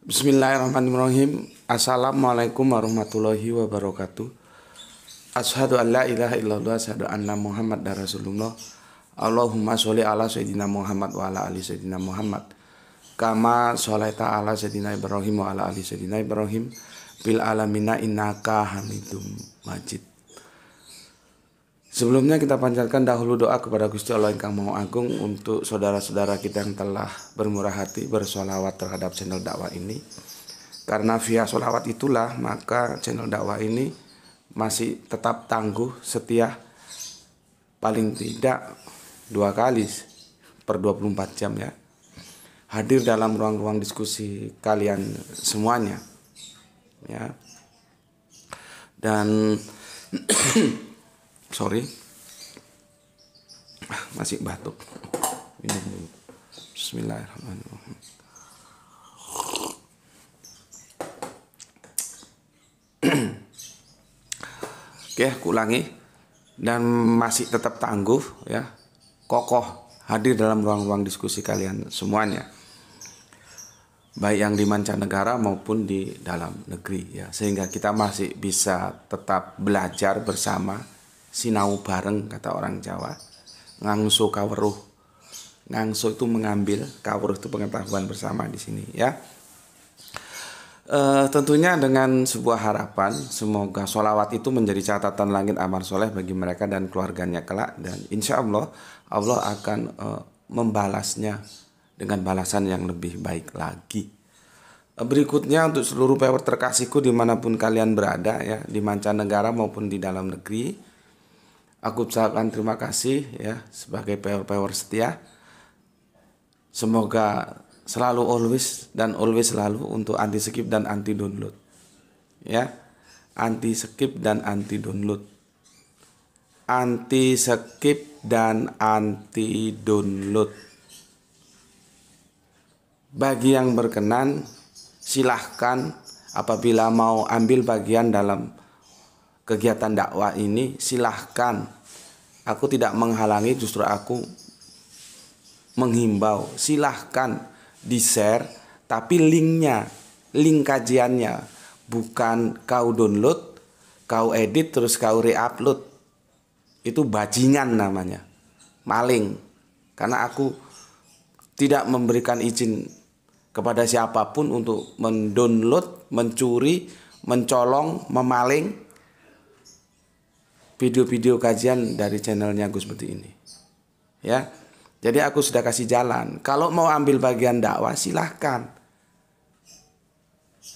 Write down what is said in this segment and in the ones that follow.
Bismillahirrahmanirrahim. Assalamualaikum warahmatullahi wabarakatuh. Ashadu an la ilaha illallah ashadu anna Muhammad dan Rasulullah. Allahumma sholli ala sayyidina Muhammad wa ala ali sayyidina Muhammad. Kama sholaita ala sayyidina Ibrahim wa ala ali sayyidina Ibrahim. Bil alamina innaka hamidum majid. Sebelumnya kita panjatkan dahulu doa kepada Gusti Allah yang mau Maha Agung untuk saudara-saudara kita yang telah bermurah hati bersolawat terhadap channel dakwah ini. Karena via solawat itulah maka channel dakwah ini masih tetap tangguh setia paling tidak dua kali per 24 jam ya. Hadir dalam ruang-ruang diskusi kalian semuanya. Ya. Dan sorry masih batuk minum dulu Bismillahirrahmanirrahim oke aku ulangi dan masih tetap tangguh ya kokoh hadir dalam ruang-ruang diskusi kalian semuanya baik yang di mancanegara maupun di dalam negeri ya sehingga kita masih bisa tetap belajar bersama sinau bareng kata orang Jawa ngangso kaweruh ngangso itu mengambil kaweruh itu pengetahuan bersama di sini ya e, tentunya dengan sebuah harapan semoga sholawat itu menjadi catatan langit amar soleh bagi mereka dan keluarganya kelak dan insya Allah Allah akan e, membalasnya dengan balasan yang lebih baik lagi eh, berikutnya untuk seluruh pewer terkasihku dimanapun kalian berada ya di mancanegara maupun di dalam negeri Aku ucapkan terima kasih ya sebagai power-power setia. Semoga selalu always dan always selalu untuk anti skip dan anti download. Ya. Anti skip dan anti download. Anti skip dan anti download. Bagi yang berkenan silahkan apabila mau ambil bagian dalam kegiatan dakwah ini silahkan aku tidak menghalangi justru aku menghimbau silahkan di share tapi linknya link kajiannya bukan kau download kau edit terus kau reupload itu bajingan namanya maling karena aku tidak memberikan izin kepada siapapun untuk mendownload mencuri mencolong memaling video-video kajian dari channelnya Gus seperti ini. Ya. Jadi aku sudah kasih jalan. Kalau mau ambil bagian dakwah silahkan.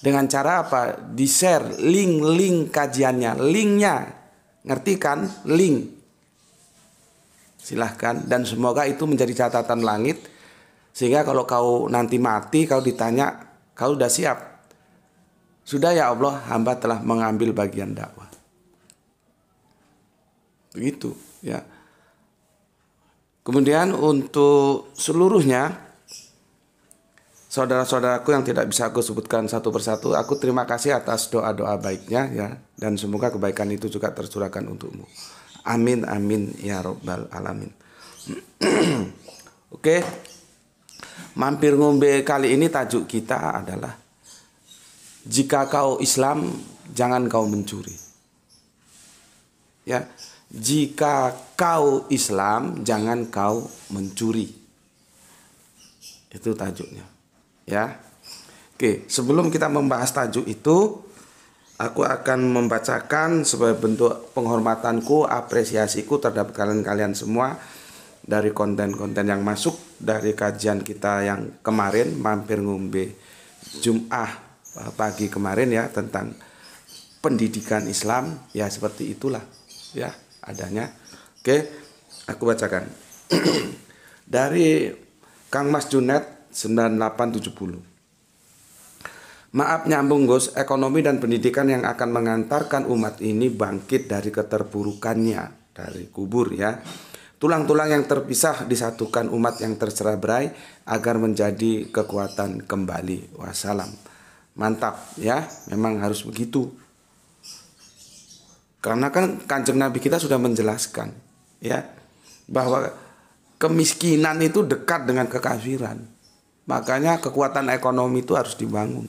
Dengan cara apa? Di-share link-link kajiannya, linknya. Ngerti kan? Link. Silahkan. Dan semoga itu menjadi catatan langit. Sehingga kalau kau nanti mati, kau ditanya, kau sudah siap. Sudah ya Allah, hamba telah mengambil bagian dakwah. Begitu, ya. Kemudian untuk seluruhnya saudara-saudaraku yang tidak bisa aku sebutkan satu persatu, aku terima kasih atas doa-doa baiknya ya dan semoga kebaikan itu juga tercurahkan untukmu. Amin amin ya robbal alamin. Oke. Mampir ngombe kali ini tajuk kita adalah jika kau Islam jangan kau mencuri. Ya, jika kau Islam jangan kau mencuri itu tajuknya ya oke sebelum kita membahas tajuk itu aku akan membacakan sebagai bentuk penghormatanku apresiasiku terhadap kalian-kalian semua dari konten-konten yang masuk dari kajian kita yang kemarin mampir ngombe Jum'ah pagi kemarin ya tentang pendidikan Islam ya seperti itulah ya adanya. Oke, aku bacakan. Dari Kang Mas Junet 9870. Maaf nyambung Gus, ekonomi dan pendidikan yang akan mengantarkan umat ini bangkit dari keterpurukannya dari kubur ya. Tulang-tulang yang terpisah disatukan umat yang tercerai agar menjadi kekuatan kembali. Wassalam. Mantap ya, memang harus begitu. Karena kan Kanjeng Nabi kita sudah menjelaskan ya bahwa kemiskinan itu dekat dengan kekafiran. Makanya kekuatan ekonomi itu harus dibangun.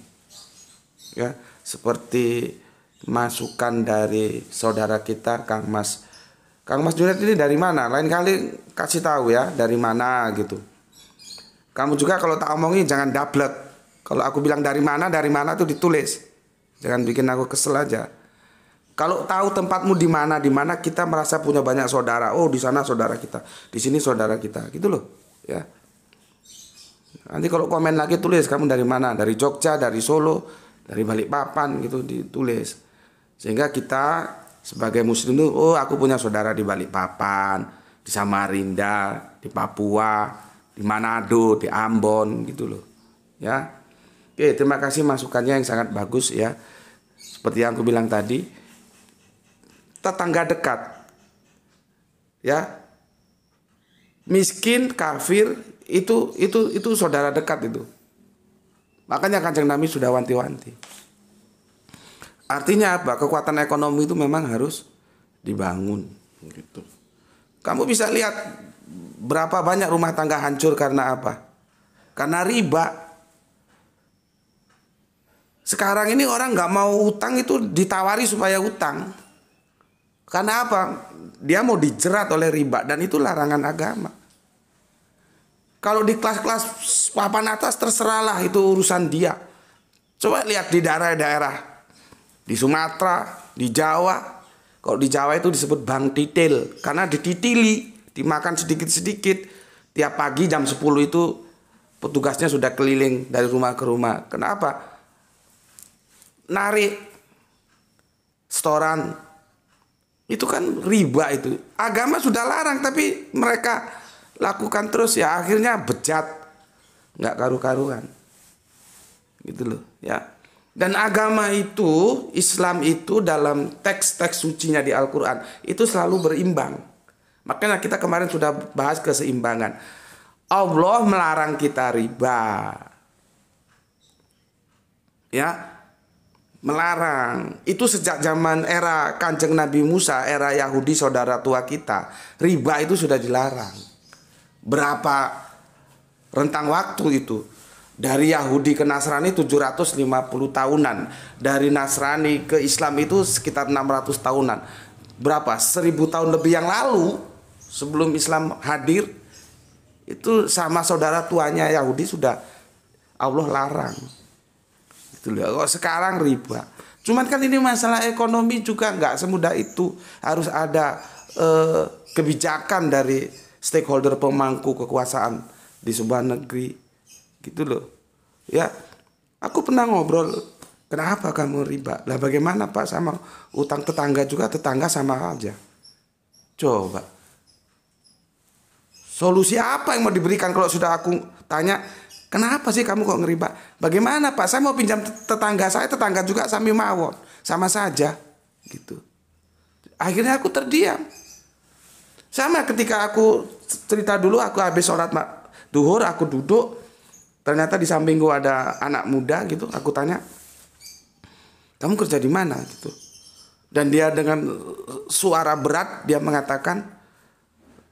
Ya, seperti masukan dari saudara kita Kang Mas. Kang Mas Junet ini dari mana? Lain kali kasih tahu ya dari mana gitu. Kamu juga kalau tak omongin jangan dablek. Kalau aku bilang dari mana, dari mana tuh ditulis. Jangan bikin aku kesel aja. Kalau tahu tempatmu di mana, di mana kita merasa punya banyak saudara. Oh, di sana saudara kita, di sini saudara kita, gitu loh, ya. Nanti kalau komen lagi tulis kamu dari mana, dari Jogja, dari Solo, dari Balikpapan gitu ditulis. Sehingga kita sebagai muslim tuh, oh aku punya saudara di Balikpapan, di Samarinda, di Papua, di Manado, di Ambon gitu loh. Ya. Oke, terima kasih masukannya yang sangat bagus ya. Seperti yang aku bilang tadi, tetangga dekat. Ya. Miskin, kafir itu itu itu saudara dekat itu. Makanya Kanjeng Nabi sudah wanti-wanti. Artinya apa? Kekuatan ekonomi itu memang harus dibangun gitu. Kamu bisa lihat berapa banyak rumah tangga hancur karena apa? Karena riba. Sekarang ini orang nggak mau utang itu ditawari supaya utang. Karena apa? Dia mau dijerat oleh riba dan itu larangan agama. Kalau di kelas-kelas papan atas terserahlah itu urusan dia. Coba lihat di daerah-daerah di Sumatera, di Jawa. Kalau di Jawa itu disebut bank titil karena dititili, dimakan sedikit-sedikit. Tiap pagi jam 10 itu petugasnya sudah keliling dari rumah ke rumah. Kenapa? Narik setoran itu kan riba itu. Agama sudah larang tapi mereka lakukan terus ya akhirnya bejat. Nggak karu-karuan. Gitu loh ya. Dan agama itu, Islam itu dalam teks-teks sucinya di Al-Quran itu selalu berimbang. Makanya kita kemarin sudah bahas keseimbangan. Allah melarang kita riba. Ya, melarang. Itu sejak zaman era Kanjeng Nabi Musa, era Yahudi saudara tua kita, riba itu sudah dilarang. Berapa rentang waktu itu? Dari Yahudi ke Nasrani 750 tahunan, dari Nasrani ke Islam itu sekitar 600 tahunan. Berapa? 1000 tahun lebih yang lalu sebelum Islam hadir itu sama saudara tuanya Yahudi sudah Allah larang gitu loh. Kok sekarang riba. Cuman kan ini masalah ekonomi juga nggak semudah itu. Harus ada eh, kebijakan dari stakeholder pemangku kekuasaan di sebuah negeri. Gitu loh. Ya, aku pernah ngobrol Kenapa kamu riba? Lah bagaimana Pak sama utang tetangga juga tetangga sama aja. Coba. Solusi apa yang mau diberikan kalau sudah aku tanya Kenapa sih kamu kok ngeriba? Bagaimana Pak? Saya mau pinjam tetangga saya, tetangga juga sami mawon. Sama saja. Gitu. Akhirnya aku terdiam. Sama ketika aku cerita dulu, aku habis sholat duhur, aku duduk. Ternyata di sampingku ada anak muda gitu. Aku tanya, kamu kerja di mana? Gitu. Dan dia dengan suara berat, dia mengatakan,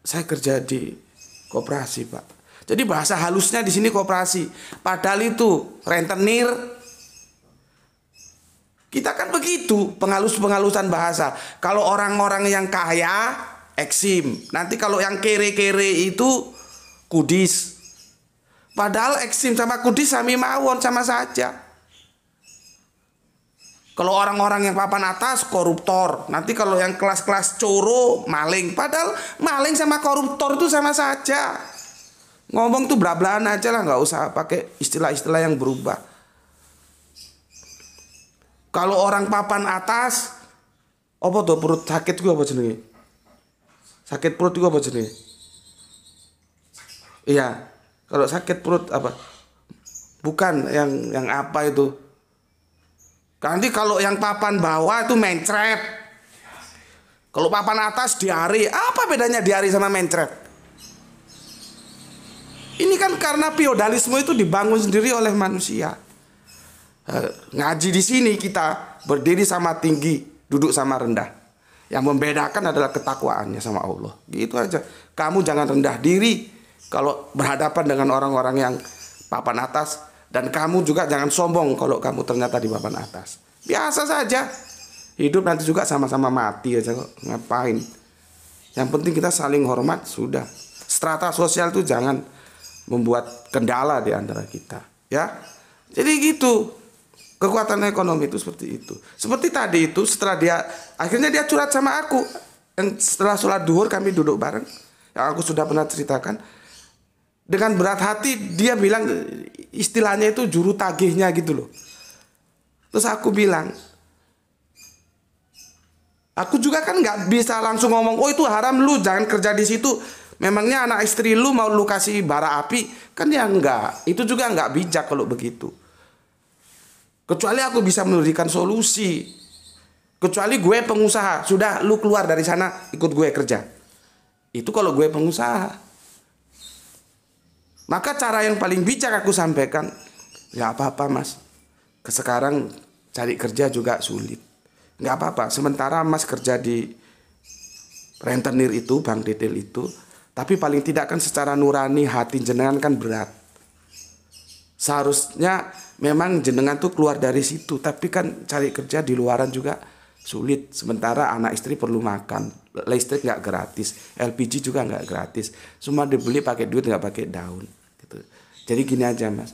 saya kerja di koperasi pak jadi bahasa halusnya di sini koperasi. Padahal itu rentenir. Kita kan begitu penghalus-penghalusan bahasa. Kalau orang-orang yang kaya eksim. Nanti kalau yang kere-kere itu kudis. Padahal eksim sama kudis sami mawon sama saja. Kalau orang-orang yang papan atas koruptor, nanti kalau yang kelas-kelas coro maling, padahal maling sama koruptor itu sama saja. Ngomong tuh blablaan aja lah, nggak usah pakai istilah-istilah yang berubah. Kalau orang papan atas, apa tuh perut sakit gue apa jenenge? Sakit perut gue apa jenenge? Iya. Kalau sakit perut apa? Bukan yang yang apa itu? Nanti kalau yang papan bawah itu mencret. Kalau papan atas diare, apa bedanya diare sama mencret? Ini kan karena feodalisme itu dibangun sendiri oleh manusia. Eh, ngaji di sini kita berdiri sama tinggi, duduk sama rendah. Yang membedakan adalah ketakwaannya sama Allah. Gitu aja. Kamu jangan rendah diri kalau berhadapan dengan orang-orang yang papan atas dan kamu juga jangan sombong kalau kamu ternyata di papan atas. Biasa saja. Hidup nanti juga sama-sama mati aja kok. Ngapain? Yang penting kita saling hormat sudah. Strata sosial itu jangan membuat kendala di antara kita, ya. Jadi gitu. Kekuatan ekonomi itu seperti itu. Seperti tadi itu setelah dia akhirnya dia curhat sama aku. Dan setelah sholat duhur kami duduk bareng. Yang aku sudah pernah ceritakan. Dengan berat hati dia bilang istilahnya itu juru tagihnya gitu loh. Terus aku bilang, aku juga kan nggak bisa langsung ngomong, oh itu haram lu jangan kerja di situ. Memangnya anak istri lu mau lu kasih bara api? Kan ya enggak. Itu juga enggak bijak kalau begitu. Kecuali aku bisa memberikan solusi. Kecuali gue pengusaha. Sudah lu keluar dari sana, ikut gue kerja. Itu kalau gue pengusaha. Maka cara yang paling bijak aku sampaikan, ya apa-apa mas. Sekarang cari kerja juga sulit. Nggak apa-apa. Sementara mas kerja di rentenir itu, bank detail itu, tapi paling tidak kan secara nurani hati jenengan kan berat. Seharusnya memang jenengan tuh keluar dari situ, tapi kan cari kerja di luaran juga sulit. Sementara anak istri perlu makan, listrik nggak gratis, LPG juga nggak gratis, semua dibeli pakai duit nggak pakai daun. Gitu. Jadi gini aja mas,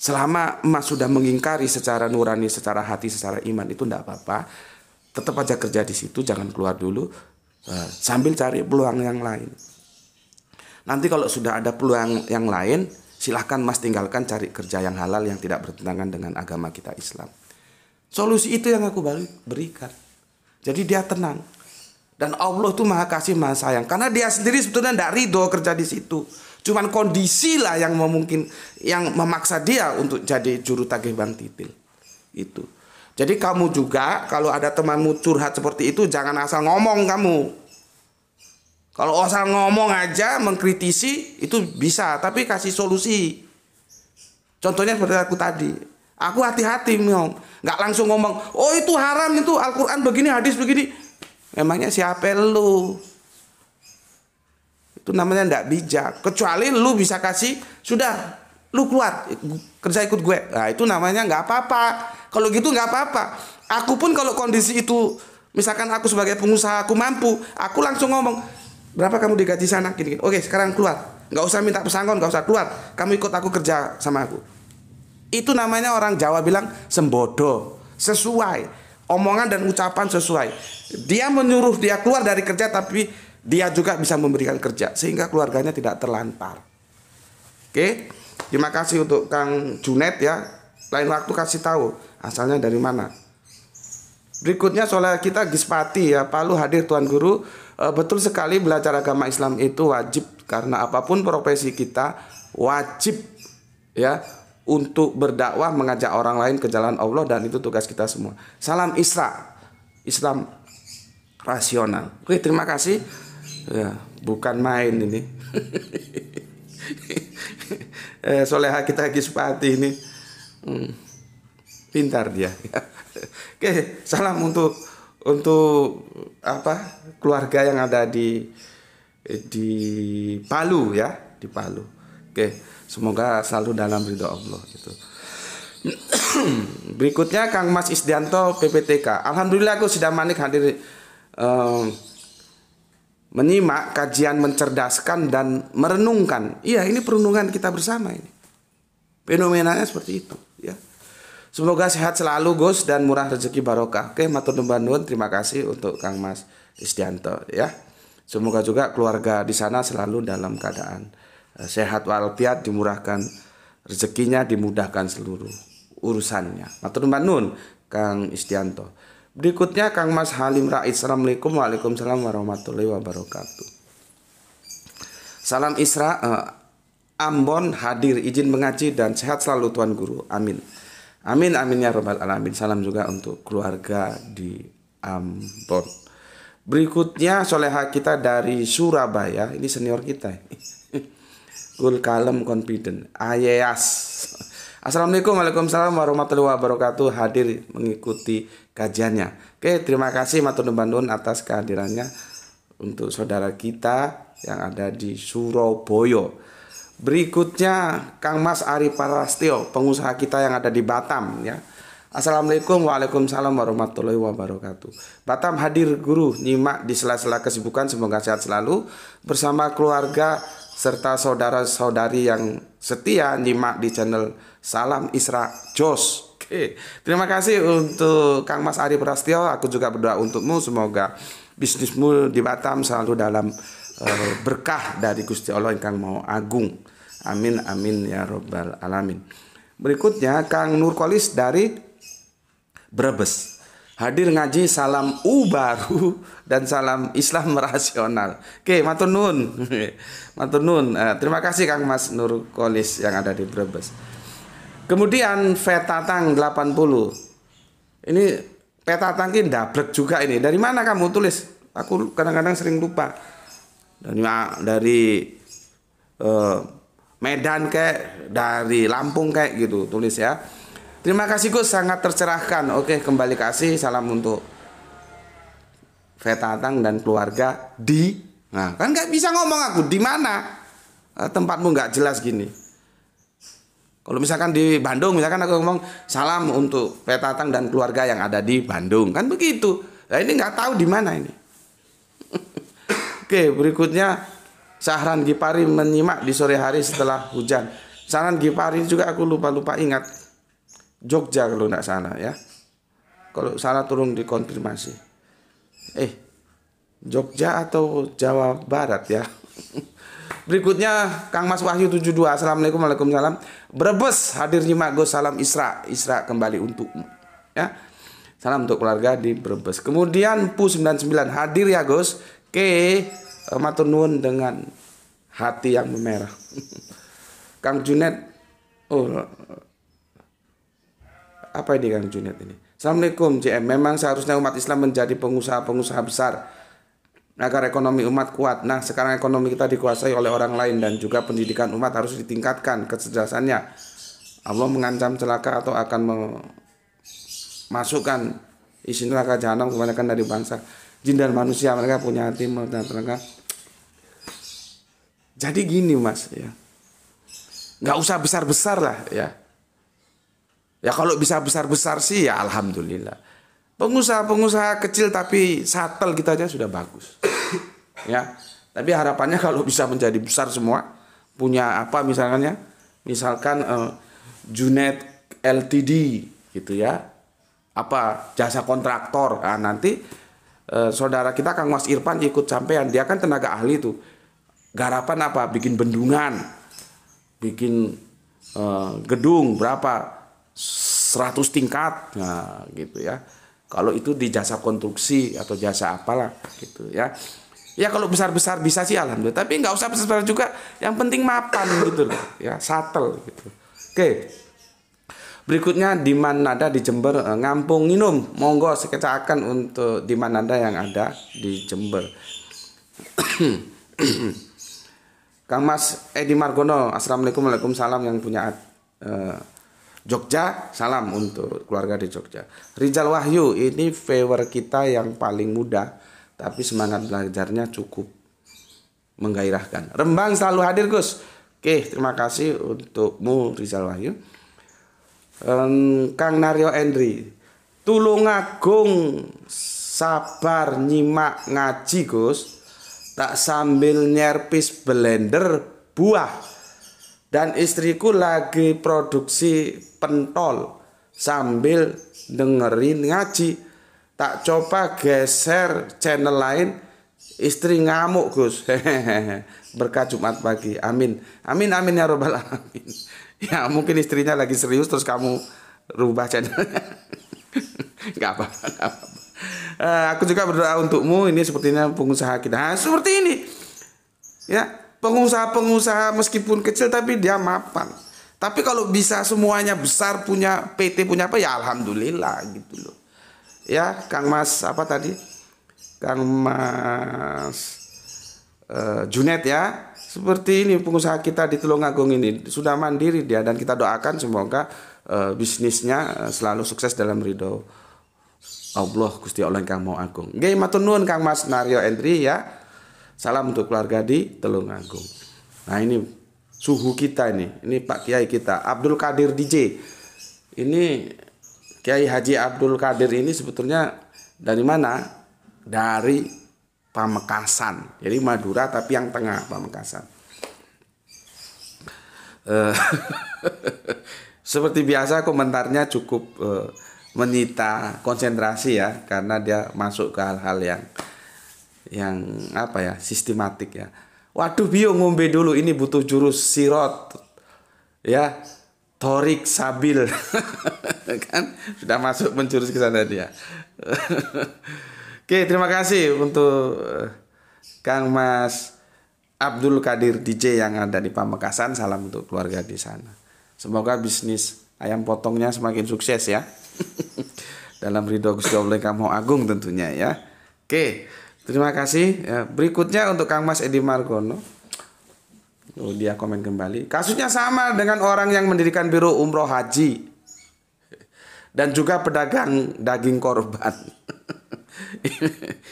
selama emas sudah mengingkari secara nurani, secara hati, secara iman itu nggak apa-apa, tetap aja kerja di situ, jangan keluar dulu, eh, sambil cari peluang yang lain. Nanti kalau sudah ada peluang yang lain, silahkan Mas tinggalkan cari kerja yang halal yang tidak bertentangan dengan agama kita Islam. Solusi itu yang aku berikan. Jadi dia tenang. Dan Allah tuh maha kasih maha sayang. Karena dia sendiri sebetulnya tidak ridho kerja di situ. Cuman kondisi lah yang memungkin, yang memaksa dia untuk jadi juru tagih bank titil. Itu. Jadi kamu juga kalau ada temanmu curhat seperti itu jangan asal ngomong kamu. Kalau asal ngomong aja mengkritisi itu bisa, tapi kasih solusi. Contohnya seperti aku tadi. Aku hati-hati, Miong. Nggak langsung ngomong, oh itu haram, itu Al-Quran begini, hadis begini. Emangnya siapa lu? Itu namanya nggak bijak. Kecuali lu bisa kasih, sudah, lu keluar, kerja ikut gue. Nah itu namanya nggak apa-apa. Kalau gitu nggak apa-apa. Aku pun kalau kondisi itu, misalkan aku sebagai pengusaha, aku mampu, aku langsung ngomong, berapa kamu digaji sana gini, gini. oke sekarang keluar nggak usah minta pesangon nggak usah keluar kamu ikut aku kerja sama aku itu namanya orang Jawa bilang sembodo sesuai omongan dan ucapan sesuai dia menyuruh dia keluar dari kerja tapi dia juga bisa memberikan kerja sehingga keluarganya tidak terlantar oke terima kasih untuk Kang Junet ya lain waktu kasih tahu asalnya dari mana Berikutnya soalnya kita Gispati ya Palu hadir Tuan Guru Eh, betul sekali belajar agama Islam itu wajib karena apapun profesi kita wajib ya untuk berdakwah mengajak orang lain ke jalan Allah dan itu tugas kita semua. Salam Isra. Islam rasional. Oke, terima kasih. Ya, bukan main ini. eh, soleha kita kispati ini. Hmm, pintar dia. Oke, salam untuk untuk apa keluarga yang ada di di Palu ya di Palu oke semoga selalu dalam ridho Allah gitu berikutnya Kang Mas Isdianto PPTK Alhamdulillah aku sudah manik hadir um, menyimak kajian mencerdaskan dan merenungkan iya ini perenungan kita bersama ini fenomenanya seperti itu ya Semoga sehat selalu Gus dan murah rezeki barokah. Oke, matur nuwun terima kasih untuk Kang Mas Istianto ya. Semoga juga keluarga di sana selalu dalam keadaan eh, sehat walafiat, dimurahkan rezekinya, dimudahkan seluruh urusannya. Matur nuwun Kang Istianto. Berikutnya Kang Mas Halim Rais. Assalamualaikum Waalaikumsalam warahmatullahi wabarakatuh. Salam Isra uh, Ambon hadir izin mengaji dan sehat selalu Tuan Guru. Amin. Amin amin ya robbal alamin. Salam juga untuk keluarga di Ambon. Berikutnya soleha kita dari Surabaya. Ini senior kita. Gul kalem confident. Ayas. Assalamualaikum warahmatullahi warahmatullahi wabarakatuh hadir mengikuti kajiannya. Oke, terima kasih Matur Bandun atas kehadirannya untuk saudara kita yang ada di Surabaya. Berikutnya Kang Mas Ari Parastio, pengusaha kita yang ada di Batam ya. Assalamualaikum Waalaikumsalam warahmatullahi wabarakatuh Batam hadir guru nyimak di sela-sela kesibukan Semoga sehat selalu Bersama keluarga serta saudara-saudari yang setia nyimak di channel Salam Isra Jos Oke. Terima kasih untuk Kang Mas Ari Prastio Aku juga berdoa untukmu Semoga bisnismu di Batam selalu dalam eh, berkah dari Gusti Allah yang Kang Mau Agung Amin amin ya robbal alamin. Berikutnya Kang Nur Nurkolis dari Brebes hadir ngaji salam U baru dan salam Islam rasional. Oke, matunun. Matunun. Eh, terima kasih Kang Mas Nur Kolis yang ada di Brebes. Kemudian Vetatang 80. Ini Tang ini dablek juga ini. Dari mana kamu tulis? Aku kadang-kadang sering lupa. Dari dari uh, Medan kayak dari Lampung kayak gitu tulis ya terima kasih Gus sangat tercerahkan oke kembali kasih salam untuk Veta Vetatang dan keluarga di nah kan nggak bisa ngomong aku di mana eh, tempatmu nggak jelas gini kalau misalkan di Bandung misalkan aku ngomong salam untuk Veta Vetatang dan keluarga yang ada di Bandung kan begitu nah ini nggak tahu di mana ini oke berikutnya Sahran Gipari menyimak di sore hari setelah hujan. Sahran Gipari juga aku lupa-lupa ingat. Jogja kalau tidak sana ya. Kalau salah turun dikonfirmasi. Eh, Jogja atau Jawa Barat ya. Berikutnya Kang Mas Wahyu 72. Assalamualaikum warahmatullahi wabarakatuh. Brebes hadir nyimak Gus salam Isra. Isra kembali untuk ya. Salam untuk keluarga di Brebes. Kemudian Pu 99 hadir ya Gus. Oke. Eh, matur nuwun dengan hati yang memerah. Kang Junet, oh eh, apa ini Kang Junet ini? Assalamualaikum JM. Memang seharusnya umat Islam menjadi pengusaha-pengusaha besar agar ekonomi umat kuat. Nah, sekarang ekonomi kita dikuasai oleh orang lain dan juga pendidikan umat harus ditingkatkan kecerdasannya. Allah mengancam celaka atau akan memasukkan isi neraka jahanam kebanyakan dari bangsa jin dan manusia mereka punya hati mereka jadi gini mas ya, nggak usah besar besar lah ya. Ya kalau bisa besar besar sih ya alhamdulillah. Pengusaha-pengusaha kecil tapi satel kita gitu aja sudah bagus. ya, tapi harapannya kalau bisa menjadi besar semua punya apa misalnya misalkan uh, Junet LTD gitu ya, apa jasa kontraktor. Nah, nanti eh, saudara kita Kang Mas Irfan ikut sampean, dia kan tenaga ahli tuh garapan apa bikin bendungan bikin uh, gedung berapa 100 tingkat nah gitu ya kalau itu di jasa konstruksi atau jasa apalah gitu ya ya kalau besar besar bisa sih alhamdulillah tapi nggak usah besar besar juga yang penting mapan gitu loh ya satel gitu oke berikutnya di ada di Jember eh, ngampung minum monggo sekecaakan untuk di ada yang ada di Jember Kang Mas Edi Margono, assalamualaikum waalaikumsalam yang punya uh, Jogja, salam untuk keluarga di Jogja. Rizal Wahyu, ini viewer kita yang paling muda, tapi semangat belajarnya cukup menggairahkan. Rembang selalu hadir Gus. Oke, terima kasih untukmu Rizal Wahyu. Um, Kang Nario Endri, Tulungagung sabar nyimak ngaji Gus tak sambil nyerpis blender buah dan istriku lagi produksi pentol sambil dengerin ngaji tak coba geser channel lain istri ngamuk Gus berkat Jumat pagi amin amin amin ya robbal alamin ya mungkin istrinya lagi serius terus kamu rubah channel nggak apa-apa Eh, aku juga berdoa untukmu. Ini sepertinya pengusaha kita. Nah, seperti ini. Ya, pengusaha-pengusaha meskipun kecil tapi dia mapan. Tapi kalau bisa semuanya besar punya PT punya apa ya alhamdulillah gitu loh. Ya, Kang Mas apa tadi? Kang Mas uh, Junet ya. Seperti ini pengusaha kita di Tulungagung ini sudah mandiri dia dan kita doakan semoga uh, bisnisnya selalu sukses dalam ridho Allah Gusti Allah Kang mau agung. Nggih matur nuwun Kang Mas Naryo entri ya. Salam untuk keluarga di Telungagung. Nah ini suhu kita ini, ini Pak Kiai kita Abdul Kadir DJ. Ini Kiai Haji Abdul Kadir ini sebetulnya dari mana? Dari Pamekasan. Jadi Madura tapi yang tengah Pamekasan. Uh, seperti biasa komentarnya cukup uh, menyita konsentrasi ya karena dia masuk ke hal-hal yang yang apa ya sistematik ya waduh bio ngombe dulu ini butuh jurus sirot ya torik sabil kan sudah masuk menjurus ke sana dia oke terima kasih untuk eh, Kang Mas Abdul Kadir DJ yang ada di Pamekasan salam untuk keluarga di sana semoga bisnis ayam potongnya semakin sukses ya. Dalam ridho Gusti Allah kamu agung tentunya ya. Oke, terima kasih. Ya, berikutnya untuk Kang Mas Edi Margono. Oh, dia komen kembali. Kasusnya sama dengan orang yang mendirikan biro umroh haji dan juga pedagang daging korban.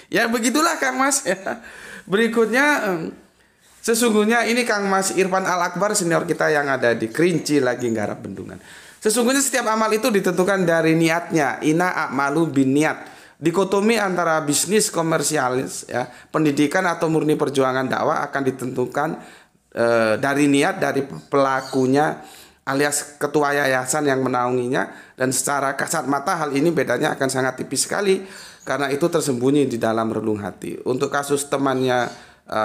ya begitulah Kang Mas ya. Berikutnya Sesungguhnya ini Kang Mas Irfan Al Akbar senior kita yang ada di Kerinci lagi nggarap bendungan. Sesungguhnya setiap amal itu ditentukan dari niatnya. Ina akmalu bin niat. Dikotomi antara bisnis komersialis, ya, pendidikan atau murni perjuangan dakwah akan ditentukan e, dari niat dari pelakunya alias ketua yayasan yang menaunginya dan secara kasat mata hal ini bedanya akan sangat tipis sekali karena itu tersembunyi di dalam relung hati. Untuk kasus temannya e,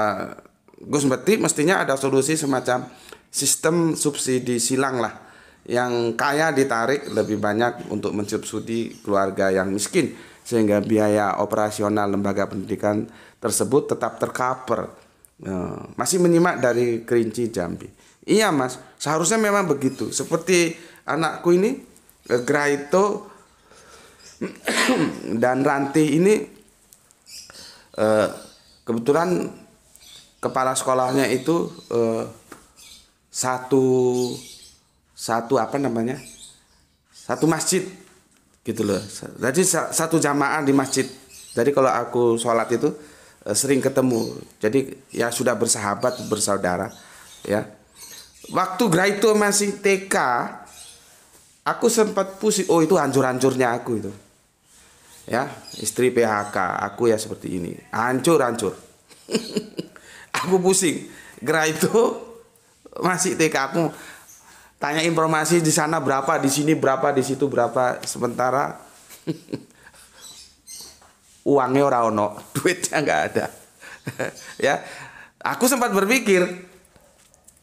Gus Beti mestinya ada solusi semacam sistem subsidi silang lah yang kaya ditarik lebih banyak untuk mensubsidi keluarga yang miskin sehingga biaya operasional lembaga pendidikan tersebut tetap tercover. Eh, masih menyimak dari Kerinci Jambi. Iya mas, seharusnya memang begitu. Seperti anakku ini, eh, Graito dan Ranti ini eh, kebetulan kepala sekolahnya itu satu satu apa namanya satu masjid gitu loh jadi satu jamaah di masjid jadi kalau aku sholat itu eh, sering ketemu jadi ya sudah bersahabat bersaudara ya waktu itu masih TK aku sempat pusing oh itu hancur-hancurnya aku itu ya istri PHK aku ya seperti ini hancur-hancur aku pusing itu masih TK aku tanya informasi di sana berapa, di sini berapa, di situ berapa. Sementara uangnya ora ono, duitnya nggak ada. ya, aku sempat berpikir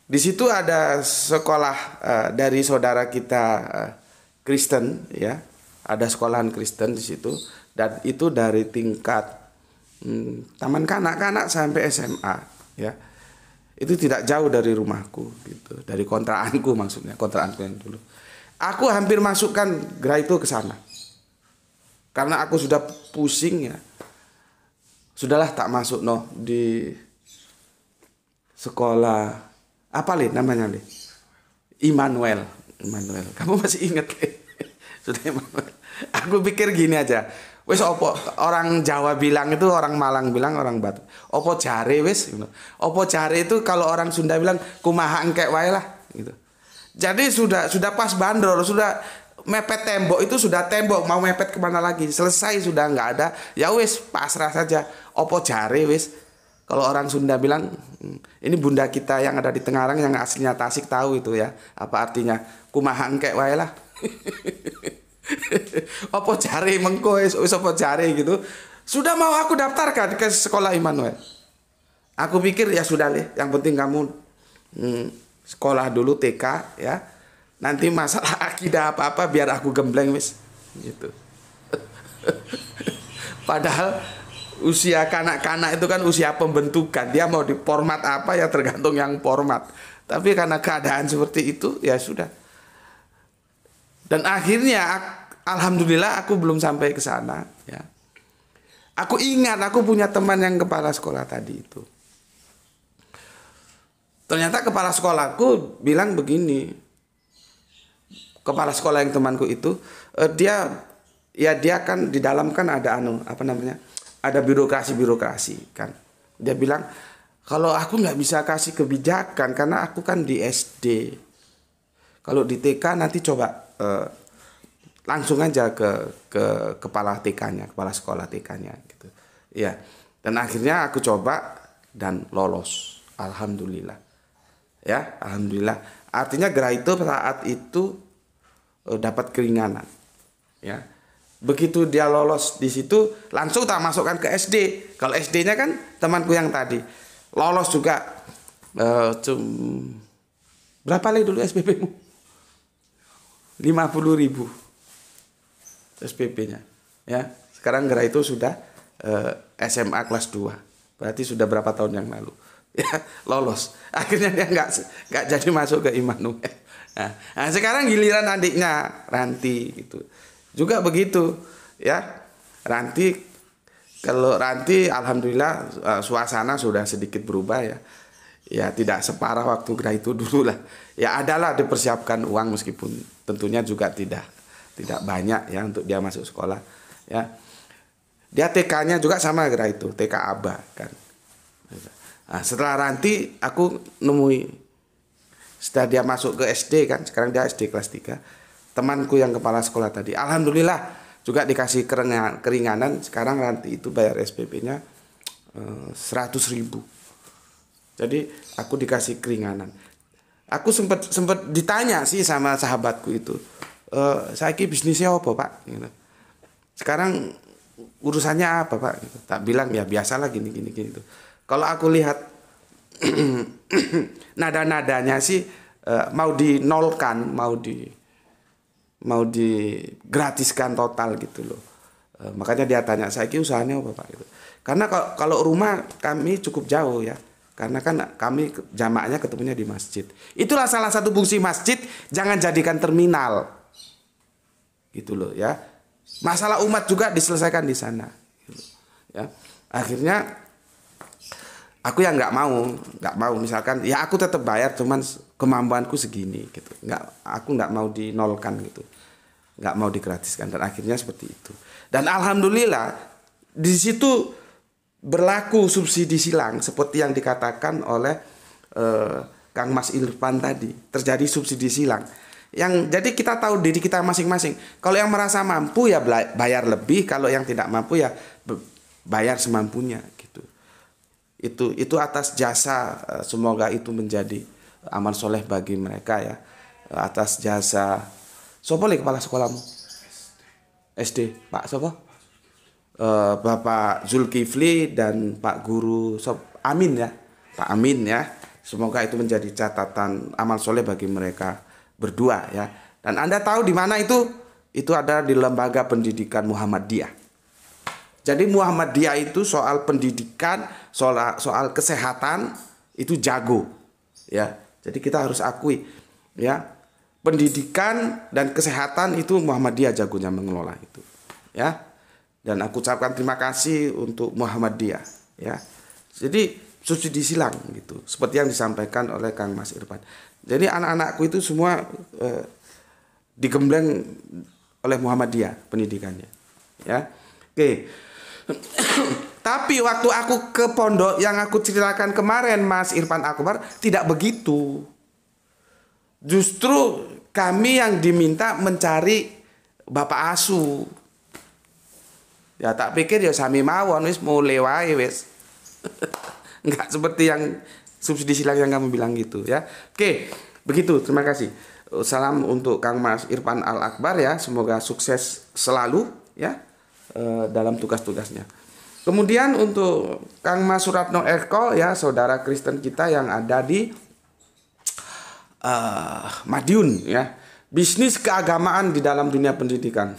di situ ada sekolah uh, dari saudara kita uh, Kristen, ya, ada sekolahan Kristen di situ dan itu dari tingkat hmm, taman kanak-kanak sampai SMA, ya itu tidak jauh dari rumahku gitu dari kontraanku maksudnya kontraanku yang dulu aku hampir masukkan gerai itu ke sana karena aku sudah pusing ya sudahlah tak masuk no di sekolah apa lih namanya lih Immanuel Immanuel kamu masih ingat sudah Immanuel aku pikir gini aja wis opo orang Jawa bilang itu orang Malang bilang orang Batu opo jare wis gitu. opo jare itu kalau orang Sunda bilang kumaha engke wae lah gitu jadi sudah sudah pas bandrol sudah mepet tembok itu sudah tembok mau mepet kemana lagi selesai sudah nggak ada ya wes pasrah saja opo jare wis kalau orang Sunda bilang hmm, ini bunda kita yang ada di Tengarang yang aslinya Tasik tahu itu ya apa artinya kumaha engke wae lah apa cari mengko wis apa jari gitu. Sudah mau aku daftarkan ke sekolah Immanuel. Aku pikir ya sudah deh, yang penting kamu hmm, sekolah dulu TK ya. Nanti masalah akidah apa-apa biar aku gembleng wis gitu. Padahal usia kanak-kanak itu kan usia pembentukan. Dia mau di format apa ya tergantung yang format. Tapi karena keadaan seperti itu ya sudah. Dan akhirnya alhamdulillah aku belum sampai ke sana ya aku ingat aku punya teman yang kepala sekolah tadi itu ternyata kepala sekolahku bilang begini kepala sekolah yang temanku itu eh, dia ya dia kan di dalam kan ada anu apa namanya ada birokrasi birokrasi kan dia bilang kalau aku nggak bisa kasih kebijakan karena aku kan di SD kalau di TK nanti coba eh, langsung aja ke ke kepala TK-nya, kepala sekolah TK-nya gitu. Ya. Dan akhirnya aku coba dan lolos. Alhamdulillah. Ya, alhamdulillah. Artinya gerah itu saat itu eh, dapat keringanan. Ya. Begitu dia lolos di situ, langsung tak masukkan ke SD. Kalau SD-nya kan temanku yang tadi. Lolos juga e, cum... berapa lagi dulu SPP-mu? 50 ribu SPP-nya. Ya, sekarang Gerai itu sudah eh, SMA kelas 2. Berarti sudah berapa tahun yang lalu. Ya, lolos. Akhirnya dia nggak nggak jadi masuk ke Immanuel. Nah, nah, sekarang giliran adiknya Ranti gitu. Juga begitu, ya. Ranti kalau Ranti alhamdulillah eh, suasana sudah sedikit berubah ya ya tidak separah waktu gerai itu dulu lah. Ya adalah dipersiapkan uang meskipun tentunya juga tidak tidak banyak ya untuk dia masuk sekolah ya dia TK-nya juga sama kira itu TK Aba kan nah, setelah Ranti aku nemui setelah dia masuk ke SD kan sekarang dia SD kelas 3 temanku yang kepala sekolah tadi alhamdulillah juga dikasih keringan, keringanan sekarang Ranti itu bayar SPP-nya eh, seratus ribu jadi aku dikasih keringanan aku sempat sempat ditanya sih sama sahabatku itu Eh, saya ki bisnisnya apa pak gitu. sekarang urusannya apa pak gitu. tak bilang ya biasalah gini gini gini gitu. kalau aku lihat nada nadanya sih eh, mau dinolkan mau di mau di gratiskan total gitu loh eh, makanya dia tanya saya ki usahanya apa pak gitu. karena kalau rumah kami cukup jauh ya karena kan kami jamaknya ketemunya di masjid. Itulah salah satu fungsi masjid, jangan jadikan terminal gitu loh ya masalah umat juga diselesaikan di sana ya akhirnya aku yang nggak mau nggak mau misalkan ya aku tetap bayar cuman kemampuanku segini gitu nggak aku nggak mau dinolkan gitu nggak mau digratiskan dan akhirnya seperti itu dan alhamdulillah di situ berlaku subsidi silang seperti yang dikatakan oleh eh, Kang Mas Irfan tadi terjadi subsidi silang yang jadi kita tahu diri kita masing-masing. Kalau yang merasa mampu ya bayar lebih, kalau yang tidak mampu ya bayar semampunya gitu. Itu itu atas jasa eh, semoga itu menjadi amal soleh bagi mereka ya. Atas jasa Sopo kepala sekolahmu? SD, Pak Sopo? Eh, Bapak Zulkifli dan Pak Guru Sop Amin ya. Pak Amin ya. Semoga itu menjadi catatan amal soleh bagi mereka berdua ya. Dan Anda tahu di mana itu? Itu ada di lembaga pendidikan Muhammadiyah. Jadi Muhammadiyah itu soal pendidikan, soal soal kesehatan itu jago. Ya. Jadi kita harus akui ya. Pendidikan dan kesehatan itu Muhammadiyah jagonya mengelola itu. Ya. Dan aku ucapkan terima kasih untuk Muhammadiyah ya. Jadi subsidi silang gitu seperti yang disampaikan oleh Kang Mas Irfan jadi anak-anakku itu semua eh, digembleng oleh Muhammadiyah pendidikannya. Ya. Oke. Tapi waktu aku ke pondok yang aku ceritakan kemarin Mas Irfan Akbar tidak begitu. Justru kami yang diminta mencari bapak asu. Ya tak pikir ya sami mawon wis mulai wae wis. Enggak seperti yang subsidi silang yang kamu bilang gitu ya oke begitu terima kasih salam untuk Kang Mas Irfan Al Akbar ya semoga sukses selalu ya eh, dalam tugas-tugasnya kemudian untuk Kang Mas Suratno Erko ya saudara Kristen kita yang ada di uh, Madiun ya bisnis keagamaan di dalam dunia pendidikan